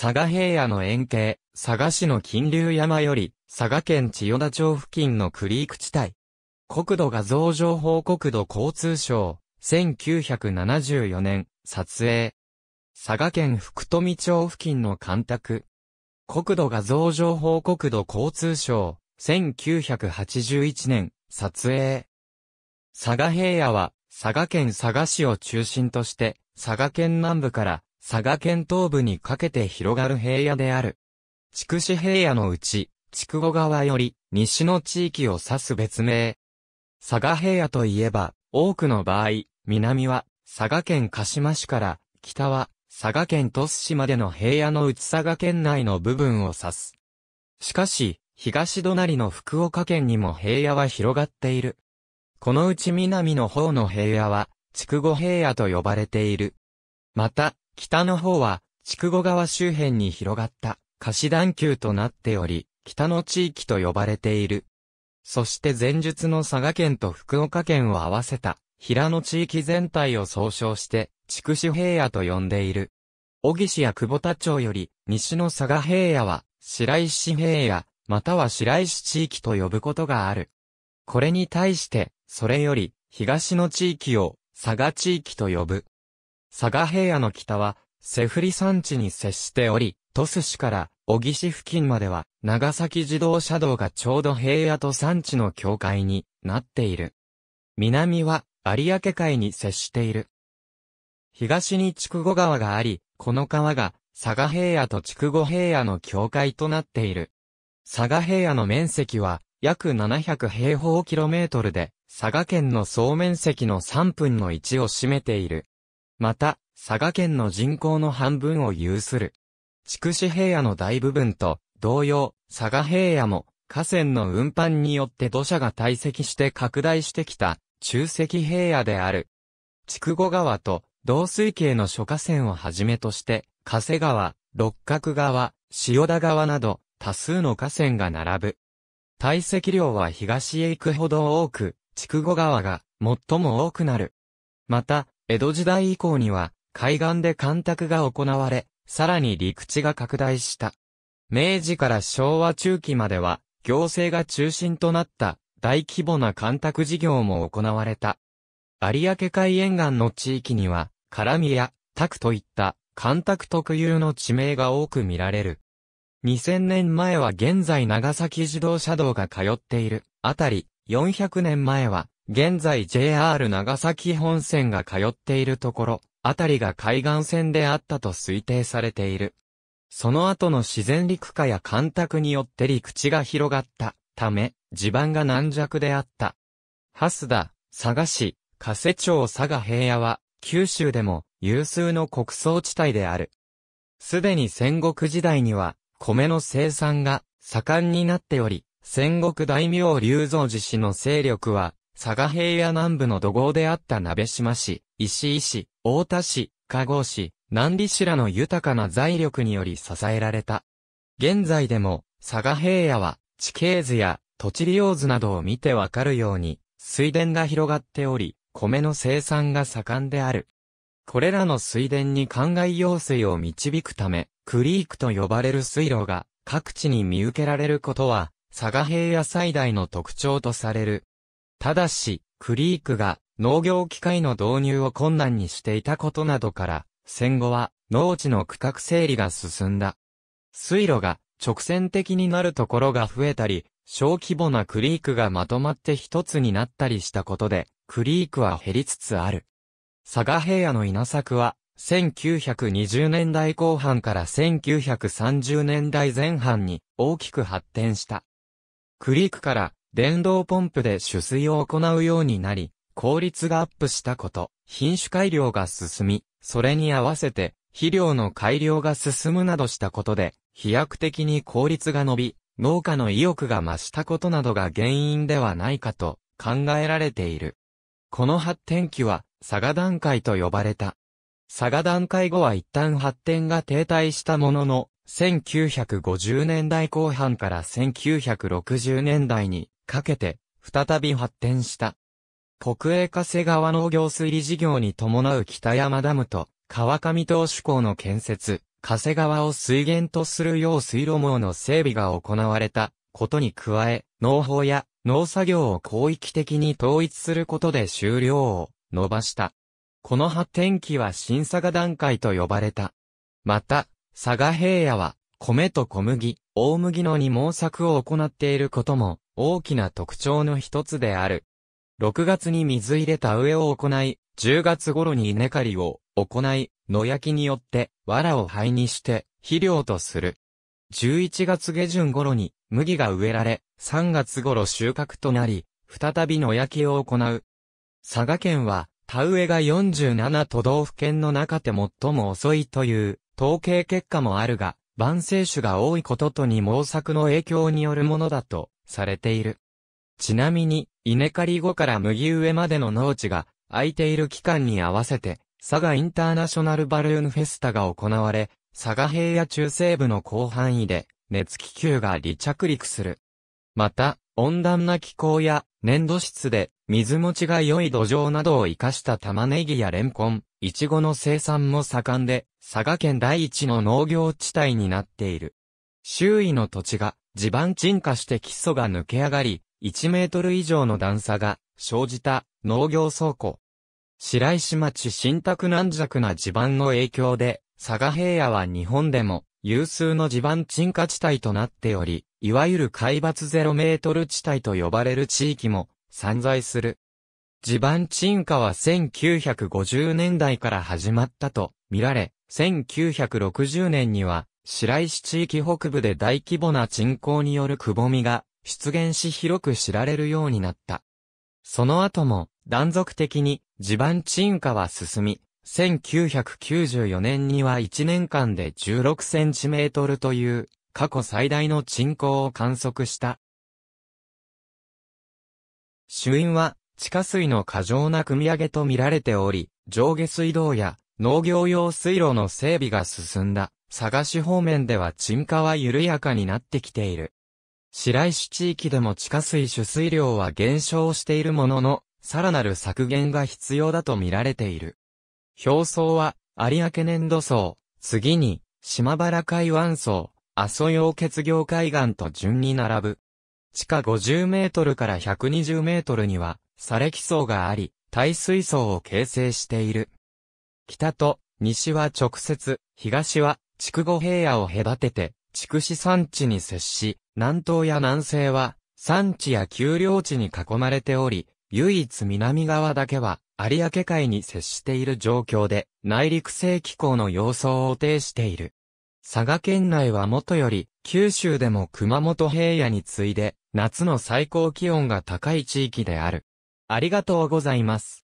佐賀平野の円形、佐賀市の金流山より、佐賀県千代田町付近のクリーク地帯。国土画像情報国土交通省、1974年、撮影。佐賀県福富町付近の干拓。国土画像情報国土交通省、1981年、撮影。佐賀平野は、佐賀県佐賀市を中心として、佐賀県南部から佐賀県東部にかけて広がる平野である。筑紫平野のうち、筑後川より西の地域を指す別名。佐賀平野といえば、多くの場合、南は佐賀県鹿島市から、北は佐賀県鳥栖市までの平野のうち佐賀県内の部分を指す。しかし、東隣の福岡県にも平野は広がっている。このうち南の方の平野は、筑後平野と呼ばれている。また、北の方は、筑後川周辺に広がった貸し段丘となっており、北の地域と呼ばれている。そして前述の佐賀県と福岡県を合わせた平野地域全体を総称して、筑紫平野と呼んでいる。小市や久保田町より、西の佐賀平野は、白石平野、または白石地域と呼ぶことがある。これに対して、それより、東の地域を、佐賀地域と呼ぶ。佐賀平野の北は、セフリ山地に接しており、鳥栖市から小木市付近までは、長崎自動車道がちょうど平野と山地の境界になっている。南は、有明海に接している。東に筑後川があり、この川が、佐賀平野と筑後平野の境界となっている。佐賀平野の面積は、約700平方キロメートルで、佐賀県の総面積の3分の1を占めている。また、佐賀県の人口の半分を有する。筑紫平野の大部分と同様、佐賀平野も河川の運搬によって土砂が堆積して拡大してきた中石平野である。筑後川と同水系の諸河川をはじめとして、加瀬川、六角川、塩田川など多数の河川が並ぶ。堆積量は東へ行くほど多く、筑後川が最も多くなる。また、江戸時代以降には、海岸で干拓が行われ、さらに陸地が拡大した。明治から昭和中期までは、行政が中心となった大規模な干拓事業も行われた。有明海沿岸の地域には、カラミや、タクといった干拓特有の地名が多く見られる。2000年前は現在長崎自動車道が通っているあたり、400年前は現在 JR 長崎本線が通っているところ、あたりが海岸線であったと推定されている。その後の自然陸化や干拓によって陸地が広がったため、地盤が軟弱であった。蓮田、佐賀市、加瀬町佐賀平野は、九州でも有数の穀倉地帯である。すでに戦国時代には、米の生産が盛んになっており、戦国大名竜造寺氏の勢力は佐賀平野南部の土豪であった鍋島市、石井市、大田市、加護市、南里市らの豊かな財力により支えられた。現在でも、佐賀平野は、地形図や土地利用図などを見てわかるように、水田が広がっており、米の生産が盛んである。これらの水田に灌漑用水を導くため、クリークと呼ばれる水路が各地に見受けられることは、佐賀平野最大の特徴とされる。ただし、クリークが農業機械の導入を困難にしていたことなどから、戦後は農地の区画整理が進んだ。水路が直線的になるところが増えたり、小規模なクリークがまとまって一つになったりしたことで、クリークは減りつつある。佐賀平野の稲作は、1920年代後半から1930年代前半に大きく発展した。クリークから電動ポンプで取水を行うようになり、効率がアップしたこと、品種改良が進み、それに合わせて、肥料の改良が進むなどしたことで、飛躍的に効率が伸び、農家の意欲が増したことなどが原因ではないかと考えられている。この発展期は、佐賀段階と呼ばれた。佐賀段階後は一旦発展が停滞したものの、1950年代後半から1960年代にかけて、再び発展した。国営加瀬川農業水利事業に伴う北山ダムと、川上投手港の建設、加瀬川を水源とするよう水路網の整備が行われたことに加え、農法や農作業を広域的に統一することで終了を伸ばした。この発展期は新佐賀段階と呼ばれた。また、佐賀平野は米と小麦、大麦の二毛作を行っていることも大きな特徴の一つである。6月に水入れた植えを行い、10月頃に稲刈りを行い、野焼きによって藁を灰にして肥料とする。11月下旬頃に麦が植えられ、3月頃収穫となり、再び野焼きを行う。佐賀県は、田植えが47都道府県の中で最も遅いという統計結果もあるが、万世種が多いこととに毛作の影響によるものだとされている。ちなみに、稲刈り後から麦植えまでの農地が空いている期間に合わせて、佐賀インターナショナルバルーンフェスタが行われ、佐賀平野中西部の広範囲で、熱気球が離着陸する。また、温暖な気候や粘土質で水持ちが良い土壌などを生かした玉ねぎやレンコン、イチゴの生産も盛んで、佐賀県第一の農業地帯になっている。周囲の土地が地盤沈下して基礎が抜け上がり、1メートル以上の段差が生じた農業倉庫。白石町新宅軟弱な地盤の影響で、佐賀平野は日本でも有数の地盤沈下地帯となっており、いわゆる海抜ゼロメートル地帯と呼ばれる地域も散在する。地盤沈下は1950年代から始まったと見られ、1960年には白石地域北部で大規模な沈降によるくぼみが出現し広く知られるようになった。その後も断続的に地盤沈下は進み、1994年には1年間で16センチメートルという過去最大の沈降を観測した。主因は地下水の過剰な汲み上げと見られており、上下水道や農業用水路の整備が進んだ。佐賀市方面では沈下は緩やかになってきている。白石地域でも地下水取水量は減少しているものの、さらなる削減が必要だと見られている。表層は、有明年度層、次に、島原海湾層、阿蘇洋結業海岸と順に並ぶ。地下50メートルから120メートルには、砂礫層があり、耐水層を形成している。北と西は直接、東は筑後平野を隔てて、筑紫山地に接し、南東や南西は、山地や丘陵地に囲まれており、唯一南側だけは、有明海に接している状況で、内陸性気候の様相を呈している。佐賀県内はもとより、九州でも熊本平野に次いで、夏の最高気温が高い地域である。ありがとうございます。